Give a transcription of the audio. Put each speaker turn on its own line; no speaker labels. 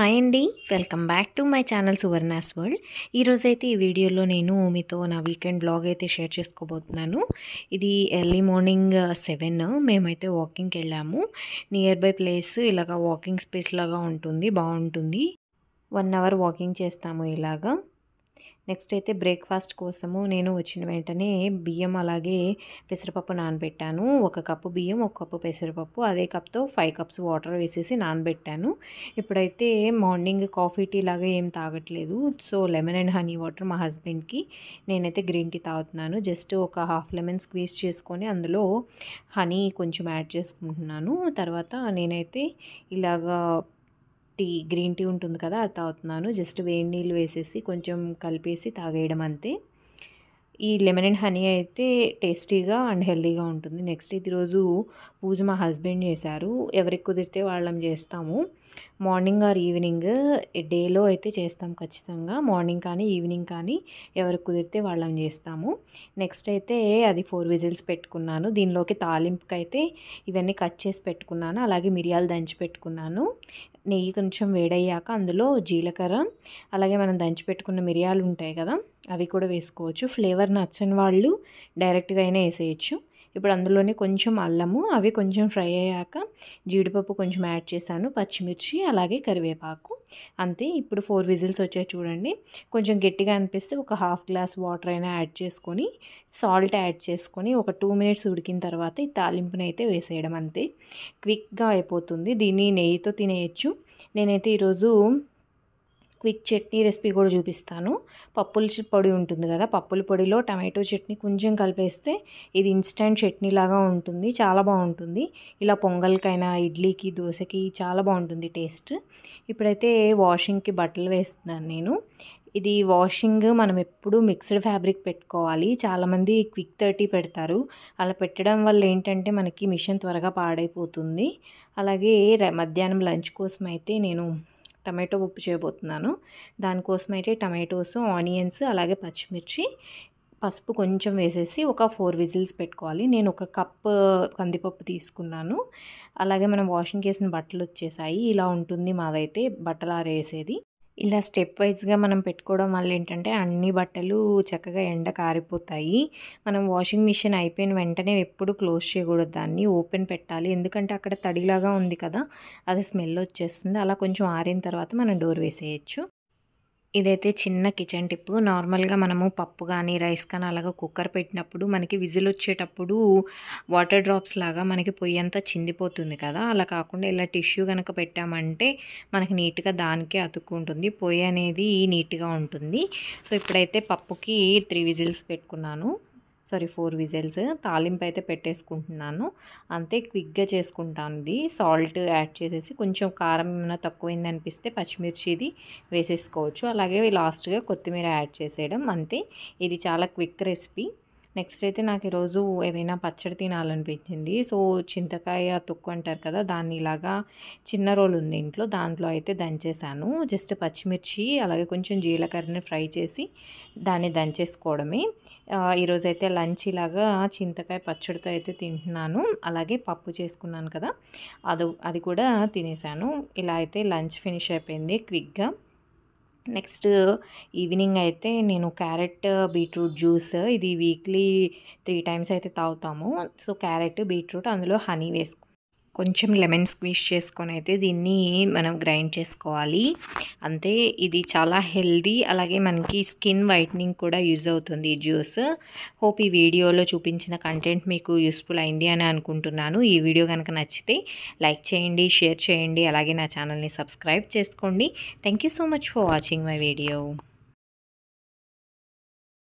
hi అండి welcome back to my channel Suvarna's world ఈరోజైతే ఈ వీడియోలో నేను మీతో నా వీకెండ్ బ్లాగ్ అయితే షేర్ చేసుకోబోతున్నాను ఇది ఎర్లీ మార్నింగ్ uh, సెవెన్ మేమైతే వాకింగ్కి వెళ్ళాము నియర్ బై ప్లేస్ ఇలాగ వాకింగ్ స్పేస్ లాగా ఉంటుంది బాగుంటుంది వన్ అవర్ వాకింగ్ చేస్తాము ఇలాగా నెక్స్ట్ అయితే బ్రేక్ఫాస్ట్ కోసము నేను వచ్చిన వెంటనే బియ్యం అలాగే పెసరపప్పు నానబెట్టాను ఒక కప్పు బియ్యం ఒక కప్పు పెసరపప్పు అదే కప్తో ఫైవ్ కప్స్ వాటర్ వేసేసి నానబెట్టాను ఇప్పుడైతే మార్నింగ్ కాఫీ టీ లాగా ఏం తాగట్లేదు so lemon and honey water మా హస్బెండ్కి నేనైతే గ్రీన్ టీ తాగుతున్నాను జస్ట్ ఒక హాఫ్ లెమన్ స్క్వీజ్ చేసుకొని అందులో హనీ కొంచెం యాడ్ చేసుకుంటున్నాను తర్వాత నేనైతే ఇలాగా టీ గ్రీన్ టీ ఉంటుంది కదా అది తాగుతున్నాను జస్ట్ వేడి నీళ్ళు వేసేసి కొంచెం కలిపేసి తాగేయడం అంతే ఈ లెమన్ అండ్ హనీ అయితే టేస్టీగా అండ్ హెల్దీగా ఉంటుంది నెక్స్ట్ ఇది రోజు పూజ మా హస్బెండ్ చేశారు ఎవరికి కుదిరితే వాళ్ళం చేస్తాము మార్నింగ్ ఆర్ ఈవినింగ్ డేలో అయితే చేస్తాం ఖచ్చితంగా మార్నింగ్ కానీ ఈవినింగ్ కానీ ఎవరికి కుదిరితే వాళ్ళం చేస్తాము నెక్స్ట్ అయితే అది ఫోర్ విజిల్స్ పెట్టుకున్నాను దీనిలోకి తాలింపుకి అయితే ఇవన్నీ కట్ చేసి పెట్టుకున్నాను అలాగే మిరియాలు దంచి పెట్టుకున్నాను నెయ్యి కొంచెం వేడయ్యాక అందులో జీలకర్ర అలాగే మనం దంచిపెట్టుకున్న మిరియాలు ఉంటాయి కదా అవి కూడా వేసుకోవచ్చు ఫ్లేవర్ నచ్చని వాళ్ళు డైరెక్ట్గా అయినా వేసేయచ్చు ఇప్పుడు అందులోనే కొంచెం అల్లము అవి కొంచెం ఫ్రై అయ్యాక జీడిపప్పు కొంచెం యాడ్ చేశాను పచ్చిమిర్చి అలాగే కరివేపాకు అంతే ఇప్పుడు ఫోర్ విజిల్స్ వచ్చాయి చూడండి కొంచెం గట్టిగా అనిపిస్తే ఒక హాఫ్ గ్లాస్ వాటర్ అయినా యాడ్ చేసుకొని సాల్ట్ యాడ్ చేసుకొని ఒక టూ మినిట్స్ ఉడికిన తర్వాత ఈ తాలింపుని అయితే వేసేయడం అంతే క్విక్గా అయిపోతుంది దీన్ని నెయ్యితో తినేయచ్చు నేనైతే ఈరోజు క్విక్ చట్నీ రెసిపీ కూడా చూపిస్తాను పప్పుల పొడి ఉంటుంది కదా పప్పుల పొడిలో టమాటో చట్నీ కొంచెం కలిపేస్తే ఇది ఇన్స్టెంట్ చట్నీ లాగా ఉంటుంది చాలా బాగుంటుంది ఇలా పొంగల్కైనా ఇడ్లీకి దోశకి చాలా బాగుంటుంది టేస్ట్ ఇప్పుడైతే వాషింగ్కి బట్టలు వేస్తున్నాను నేను ఇది వాషింగ్ మనం ఎప్పుడూ మిక్స్డ్ ఫ్యాబ్రిక్ పెట్టుకోవాలి చాలామంది క్విక్ థర్టీ పెడతారు అలా పెట్టడం వల్ల ఏంటంటే మనకి మిషన్ త్వరగా పాడైపోతుంది అలాగే మధ్యాహ్నం లంచ్ కోసం అయితే నేను టమాటో ఉప్పు చేయబోతున్నాను దానికోసం అయితే టమాటోస్ ఆనియన్స్ అలాగే పచ్చిమిర్చి పసుపు కొంచెం వేసేసి ఒక ఫోర్ విజిల్స్ పెట్టుకోవాలి నేను ఒక కప్ కందిపప్పు తీసుకున్నాను అలాగే మనం వాషింగ్ చేసిన బట్టలు వచ్చేసాయి ఇలా ఉంటుంది మాదైతే బట్టలు ఆరేసేది ఇలా స్టెప్ వైజ్గా మనం పెట్టుకోవడం వల్ల ఏంటంటే అన్ని బట్టలు చక్కగా ఎండ కారిపోతాయి మనం వాషింగ్ మిషన్ అయిపోయిన వెంటనే ఎప్పుడు క్లోజ్ చేయకూడదు దాన్ని ఓపెన్ పెట్టాలి ఎందుకంటే అక్కడ తడిలాగా ఉంది కదా అది స్మెల్ వచ్చేస్తుంది అలా కొంచెం ఆరిన తర్వాత మనం డోర్ వేసేయచ్చు ఇదైతే చిన్న కిచెన్ టిప్ నార్మల్గా మనము పప్పు కానీ రైస్ కానీ అలాగా కుక్కర్ పెట్టినప్పుడు మనకి విజిల్ వచ్చేటప్పుడు వాటర్ డ్రాప్స్ లాగా మనకి పొయ్యి అంతా చిందిపోతుంది కదా అలా కాకుండా ఇలా టిష్యూ కనుక పెట్టామంటే మనకి నీట్గా దానికే అతుక్కుంటుంది పొయ్యి అనేది నీట్గా ఉంటుంది సో ఇప్పుడైతే పప్పుకి త్రీ విజిల్స్ పెట్టుకున్నాను సారీ ఫోర్ విజిల్స్ తాలింపు అయితే పెట్టేసుకుంటున్నాను అంతే క్విక్గా చేసుకుంటాను ఇది సాల్ట్ యాడ్ చేసేసి కొంచెం కారం ఏమైనా తక్కువైంది అనిపిస్తే పచ్చిమిర్చిది వేసేసుకోవచ్చు అలాగే లాస్ట్గా కొత్తిమీర యాడ్ చేసేయడం అంతే ఇది చాలా క్విక్ రెసిపీ నెక్స్ట్ అయితే నాకు ఈరోజు ఏదైనా పచ్చడి తినాలనిపించింది సో చింతకాయ తొక్కు అంటారు కదా దాన్ని ఇలాగా చిన్న రోల్ ఉంది ఇంట్లో దాంట్లో అయితే దంచేసాను జస్ట్ పచ్చిమిర్చి అలాగే కొంచెం జీలకర్రని ఫ్రై చేసి దాన్ని దంచేసుకోవడమే ఈరోజు అయితే లంచ్ ఇలాగా చింతకాయ పచ్చడితో అయితే తింటున్నాను అలాగే పప్పు చేసుకున్నాను కదా అది అది కూడా తినేసాను ఇలా అయితే లంచ్ ఫినిష్ అయిపోయింది క్విక్గా నెక్స్ట్ ఈవినింగ్ అయితే నేను క్యారెట్ బీట్రూట్ జ్యూస్ ఇది వీక్లీ త్రీ టైమ్స్ అయితే తాగుతాము సో క్యారెట్ బీట్రూట్ అందులో హనీ వేసుకు కొంచెం లెమన్ స్క్వీజ్ చేసుకొని అయితే దీన్ని మనం గ్రైండ్ చేసుకోవాలి అంతే ఇది చాలా హెల్దీ అలాగే మనకి స్కిన్ వైట్నింగ్ కూడా యూజ్ అవుతుంది ఈ జ్యూస్ హోప్ ఈ వీడియోలో చూపించిన కంటెంట్ మీకు యూస్ఫుల్ అయింది అని అనుకుంటున్నాను ఈ వీడియో కనుక నచ్చితే లైక్ చేయండి షేర్ చేయండి అలాగే నా ఛానల్ని సబ్స్క్రైబ్ చేసుకోండి thank so much for watching my video